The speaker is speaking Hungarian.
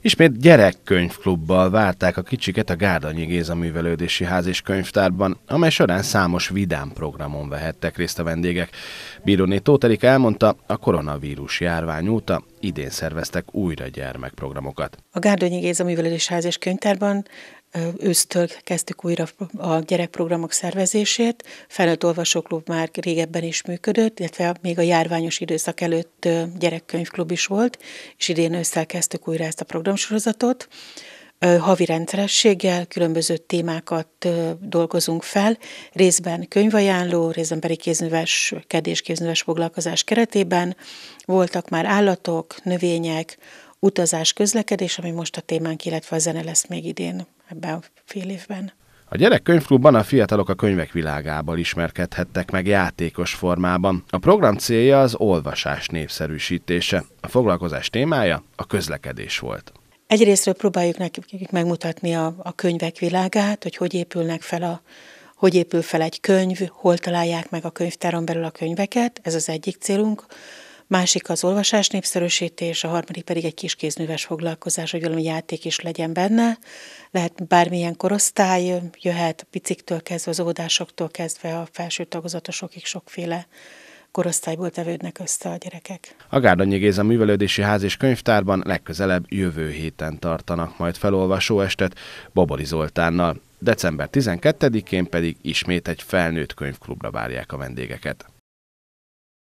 Ismét gyerekkönyvklubbal várták a kicsiket a Gárdonyi Géza Művelődési Ház és Könyvtárban, amely során számos vidám programon vehettek részt a vendégek. Bíróné Tóth Erika elmondta, a koronavírus járvány óta idén szerveztek újra gyermekprogramokat. A Gárdonyi Géza Művelődési Ház és Könyvtárban ősztől kezdtük újra a gyerekprogramok szervezését. Felnőtt olvasóklub már régebben is működött, illetve még a járványos időszak előtt gyerekkönyvklub is volt, és idén ősszel kezdtük újra ezt a programsorozatot. Havi rendszerességgel különböző témákat dolgozunk fel, részben könyvajánló, részben pedig kézműves, kedés kézműves foglalkozás keretében. Voltak már állatok, növények, utazás, közlekedés, ami most a témánk, illetve a zene lesz még idén ebben a fél évben. A gyerekkönyvklubban a fiatalok a könyvek világából ismerkedhettek meg játékos formában. A program célja az olvasás népszerűsítése. A foglalkozás témája a közlekedés volt. Egyrésztről próbáljuk nekik megmutatni a, a könyvek világát, hogy hogy épülnek fel a, hogy épül fel egy könyv, hol találják meg a könyvtáron belül a könyveket, ez az egyik célunk másik az olvasás népszerűsítés, a harmadik pedig egy kis foglalkozás, hogy valami játék is legyen benne. Lehet bármilyen korosztály, jöhet piciktől kezdve, az óvodásoktól kezdve a felső tagozatosokig sokféle korosztályból tevődnek össze a gyerekek. A Gárdonyi Géza Művelődési Ház és Könyvtárban legközelebb jövő héten tartanak majd felolvasó estet Baboli Zoltánnal. December 12-én pedig ismét egy felnőtt könyvklubra várják a vendégeket.